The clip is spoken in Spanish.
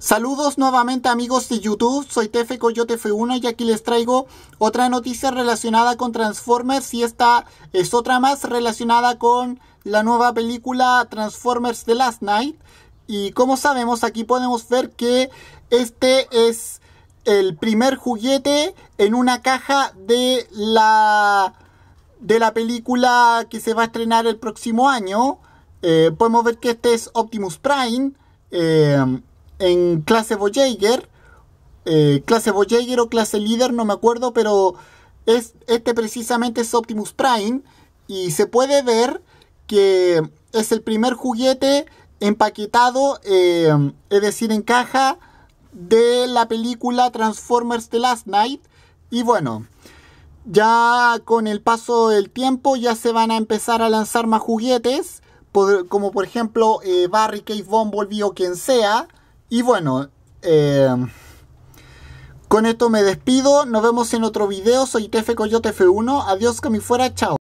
Saludos nuevamente amigos de YouTube, soy Tefe Coyote F1 y aquí les traigo otra noticia relacionada con Transformers y esta es otra más relacionada con la nueva película Transformers The Last Night y como sabemos aquí podemos ver que este es el primer juguete en una caja de la de la película que se va a estrenar el próximo año. Eh, podemos ver que este es Optimus Prime. Eh, en clase Voyager, eh, clase Voyager o clase líder, no me acuerdo, pero es, este precisamente es Optimus Prime y se puede ver que es el primer juguete empaquetado, eh, es decir, en caja de la película Transformers The Last Night. Y bueno, ya con el paso del tiempo ya se van a empezar a lanzar más juguetes, como por ejemplo eh, Barry, Cave volvió o quien sea. Y bueno, eh, con esto me despido. Nos vemos en otro video. Soy TF Coyote F1. Adiós, que me fuera. Chao.